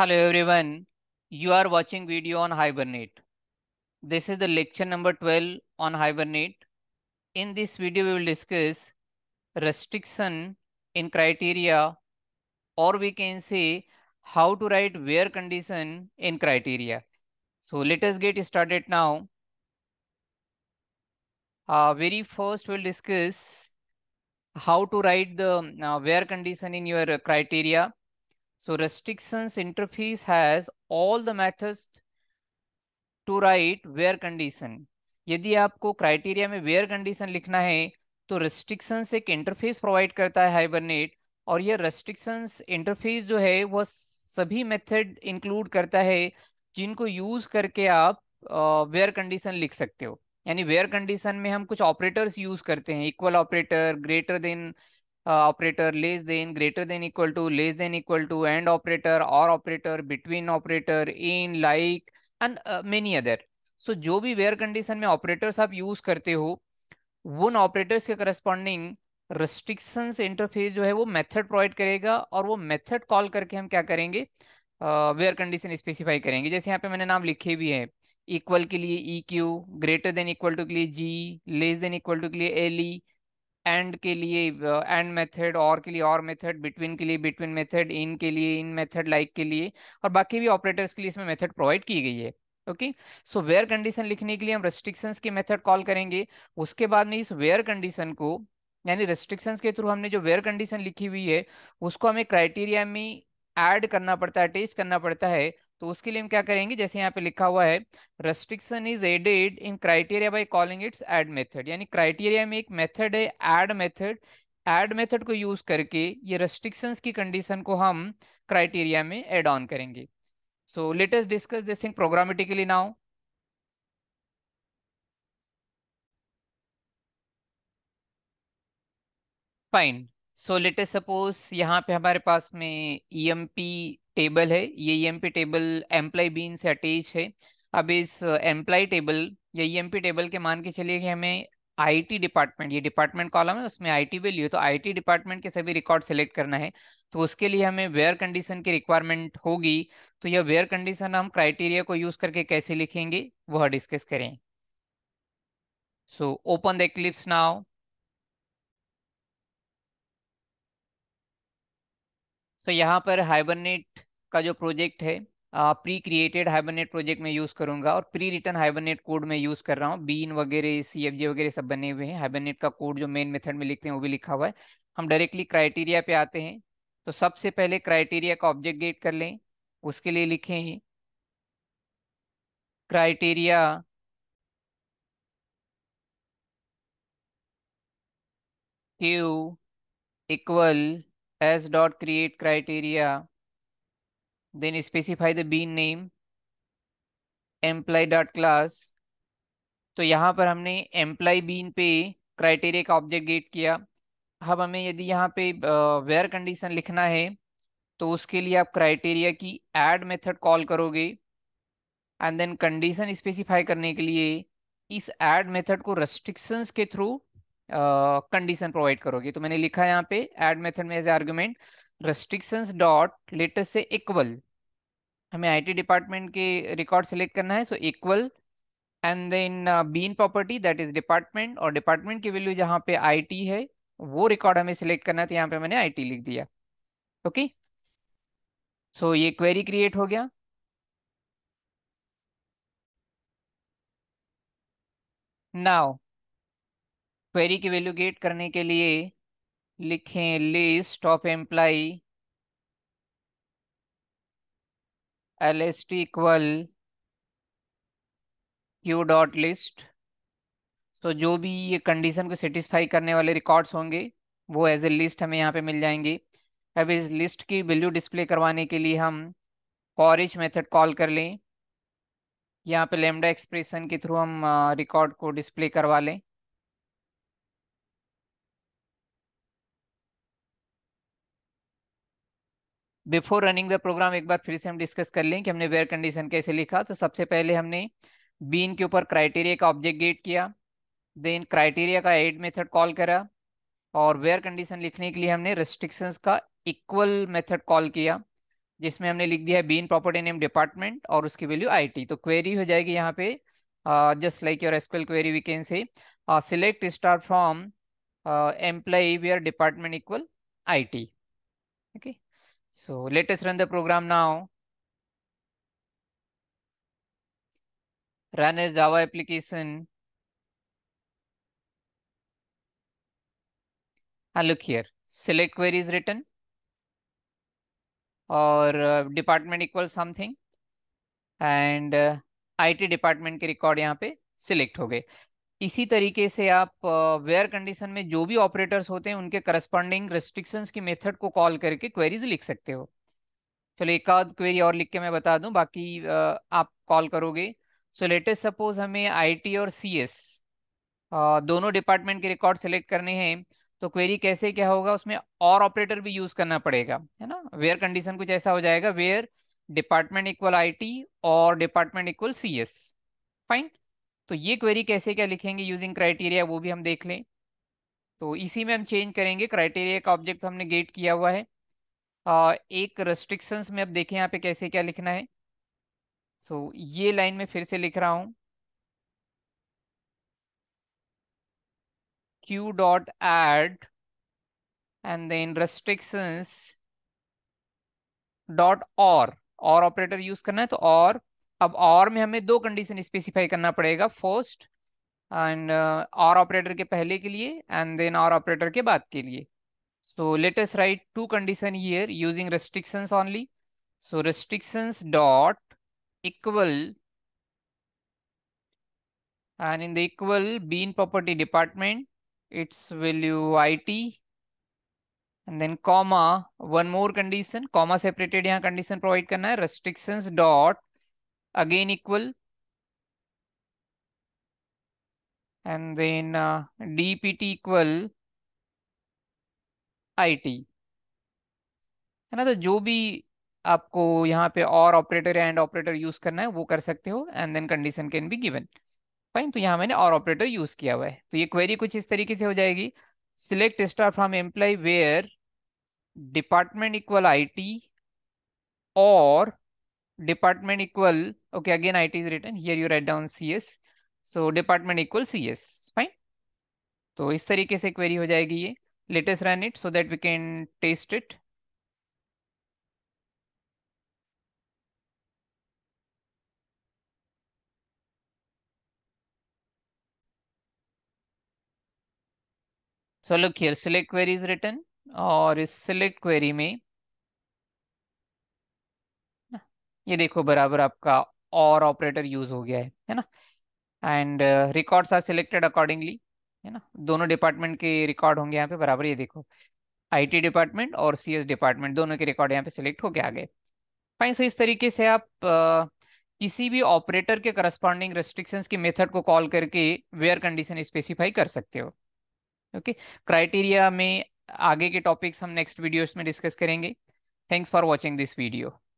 Hello everyone. You are watching video on Hibernate. This is the lecture number 12 on Hibernate. In this video, we will discuss restriction in criteria or we can say how to write where condition in criteria. So let us get started now. Uh, very first, we'll discuss how to write the uh, where condition in your criteria So restrictions interface has all the methods to write where condition. यदि आपको criteria में where condition लिखना है तो restrictions एक interface provide करता है hibernate और यह रेस्ट्रिक्शंस इंटरफेस जो है वह सभी मेथड इंक्लूड करता है जिनको यूज करके आप वेयर uh, कंडीशन लिख सकते हो यानी वेयर कंडीशन में हम कुछ ऑपरेटर्स यूज करते हैं equal operator greater than Uh, operator less than greater than equal to less than equal to and operator or operator between operator in like and uh, many other so so, जो भी where condition में operators आप use करते हो उन operators के corresponding restrictions interface जो है वो मेथड प्रोवाइड करेगा और वो मेथड कॉल करके हम क्या करेंगे वेयर कंडीशन स्पेसिफाई करेंगे जैसे यहाँ पे मैंने नाम लिखे भी हैं इक्वल के लिए E Q greater than equal to के लिए G less than equal to के लिए एल ई e, एंड के लिए एंड मेथड और के लिए और मेथड बिटवीन के लिए बिटवीन मेथड इन के लिए इन मेथड लाइक के लिए और बाकी भी ऑपरेटर्स के लिए इसमें मेथड प्रोवाइड की गई है ओके सो वेयर कंडीशन लिखने के लिए हम रेस्ट्रिक्शंस के मेथड कॉल करेंगे उसके बाद में इस वेयर कंडीशन को यानी रेस्ट्रिक्शंस के थ्रू हमने जो वेयर कंडीशन लिखी हुई है उसको हमें क्राइटेरिया में एड करना पड़ता है अटैच करना पड़ता है तो उसके लिए हम क्या करेंगे जैसे यहाँ पे लिखा हुआ है restriction is added in criteria by calling its add method यानी क्राइटेरिया में एक मेथड है एड मेथड एड मेथड को यूज करके ये रेस्ट्रिक्शंस की कंडीशन को हम क्राइटेरिया में एड ऑन करेंगे so let us discuss this thing programmatically now fine so let us suppose यहाँ पे हमारे पास में ई e टेबल है ये M P table employee bean से अटैच है अब इस एम्प्लाई टेबल या ई एम पी टेबल के मान के चलिए कि हमें आईटी डिपार्टमेंट ये डिपार्टमेंट कॉलम है उसमें आईटी वैल्यू है तो आईटी डिपार्टमेंट के सभी रिकॉर्ड सेलेक्ट करना है तो उसके लिए हमें वेयर कंडीशन की रिक्वायरमेंट होगी तो यह वेयर कंडीशन हम क्राइटेरिया को यूज करके कैसे लिखेंगे वह डिस्कस करें so open the eclipse now so यहाँ पर हाइबरनेट का जो प्रोजेक्ट है प्री क्रिएटेड हाइबरनेट प्रोजेक्ट में यूज़ करूंगा और प्री रिटर्न हाइबरनेट कोड में यूज़ कर रहा हूँ बीन वगैरह सी एफ जी वगैरह सब बने हुए हैं हाइबरनेट का कोड जो मेन मेथड में लिखते हैं वो भी लिखा हुआ है हम डायरेक्टली क्राइटेरिया पे आते हैं तो सबसे पहले क्राइटेरिया का ऑब्जेक्ट गेट कर लें उसके लिए लिखें criteria Q equal S dot create criteria Then specify the bean name employee dot class तो यहाँ पर हमने एम्प्लाई बीन पे क्राइटेरिया का object get किया अब हमें यदि यहाँ पे वेयर uh, कंडीशन लिखना है तो उसके लिए आप क्राइटेरिया की एड मेथड कॉल करोगे एंड देन कंडीशन स्पेसिफाई करने के लिए इस एड मेथड को रेस्ट्रिक्शंस के थ्रू कंडीशन प्रोवाइड करोगे तो मैंने लिखा यहाँ पे एड मेथड में as argument restriction dot letter से इक्वल हमें हमें आईटी डिपार्टमेंट के रिकॉर्ड सेलेक्ट करना है so equal and then bean property that is department और डिपार्टमेंट की वैल्यू जहाँ पे आईटी है वो रिकॉर्ड हमें सेलेक्ट करना है तो यहाँ पे मैंने आईटी लिख दिया ओके okay? सो so, ये क्वेरी क्रिएट हो गया नाउ क्वेरी की वैल्यू गेट करने के लिए लिखें list of employee L S T equal Q dot list तो जो भी ये कंडीशन को सेटिस्फाई करने वाले रिकॉर्ड्स होंगे वो एज ए लिस्ट हमें यहाँ पे मिल जाएंगे अब इस लिस्ट की वैल्यू डिस्प्ले करवाने के लिए हम फॉरिच मेथड कॉल कर लें यहाँ पे लेमडा एक्सप्रेशन के थ्रू हम रिकॉर्ड को डिस्प्ले करवा लें बिफोर रनिंग द प्रोग्राम एक बार फिर से हम डिस्कस कर लें कि हमने वेयर कंडीशन कैसे लिखा तो सबसे पहले हमने बीन के ऊपर क्राइटेरिया का ऑब्जेक्ट गेट किया देन क्राइटेरिया का एड मेथड कॉल करा और वेयर कंडीशन लिखने के लिए हमने रेस्ट्रिक्शंस का इक्वल मेथड कॉल किया जिसमें हमने लिख दिया है बीन प्रॉपर्टी नेम डिपार्टमेंट और उसकी वैल्यू आईटी तो क्वेरी हो जाएगी यहाँ पे just like your SQL query we can say select star from employee where department equal T okay So let us run the program now. Run as Java application. And look here, select query is written or uh, department equals something and uh, IT department ke record yahan pe select ho gaye. इसी तरीके से आप where uh, condition में जो भी operators होते हैं उनके करस्पॉन्डिंग रेस्ट्रिक्शंस की मेथड को कॉल करके क्वेरीज लिख सकते हो चलो एक आध क्वेरी और लिख के मैं बता दूं बाकी uh, आप कॉल करोगे सो लेटेस्ट सपोज हमें आईटी और सीएस uh, दोनों डिपार्टमेंट के रिकॉर्ड सेलेक्ट करने हैं तो क्वेरी कैसे क्या होगा उसमें और ऑपरेटर भी यूज करना पड़ेगा है ना वेयर कंडीशन कुछ ऐसा हो जाएगा वेयर डिपार्टमेंट इक्वल आई और डिपार्टमेंट इक्वल सी फाइन तो ये क्वेरी कैसे क्या लिखेंगे यूजिंग क्राइटेरिया वो भी हम देख लें तो इसी में हम चेंज करेंगे क्राइटेरिया का ऑब्जेक्ट हमने गेट किया हुआ है आ, एक रेस्ट्रिक्शंस में अब देखें यहाँ पे कैसे क्या लिखना है सो so, ये लाइन में फिर से लिख रहा हूं Q dot add and then restrictions dot or operator use करना है तो और अब और में हमें दो कंडीशन स्पेसिफाई करना पड़ेगा फर्स्ट एंड और ऑपरेटर के पहले के लिए एंड देन और ऑपरेटर के बाद के लिए so let us write two condition here using restrictions only so restrictions dot equal and in the equal bean property department its value IT and then comma one more condition comma separated यहाँ condition provide करना है restriction dot again equal and then uh, dpt equal it है ना तो जो भी आपको यहाँ पे और ऑपरेटर या एंड ऑपरेटर यूज करना है वो कर सकते हो and then condition can be given fine तो यहाँ मैंने और ऑपरेटर यूज किया हुआ है तो ये क्वेरी कुछ इस तरीके से हो जाएगी select star from employee where department equal IT और department equal, okay, again IT is written. Here you write down CS. So department equal CS, fine. so is tarike se query ho jayegi ye let us run it so that we can test it So look here, select query is written or is select query mein ये देखो बराबर आपका और operator use हो गया है है ना and records are selected accordingly है ना दोनों डिपार्टमेंट के रिकॉर्ड होंगे यहाँ पे बराबर ये देखो आईटी डिपार्टमेंट और सीएस डिपार्टमेंट दोनों के रिकॉर्ड यहाँ पे सिलेक्ट होके आ गए फाइन सो इस तरीके से आप आ, uh, किसी भी ऑपरेटर के करस्पॉन्डिंग रेस्ट्रिक्शंस की मेथड को कॉल करके वेयर कंडीशन स्पेसिफाई कर सकते हो ओके okay? क्राइटेरिया में आगे के टॉपिक्स हम नेक्स्ट वीडियोस में डिस्कस करेंगे thanks for watching this video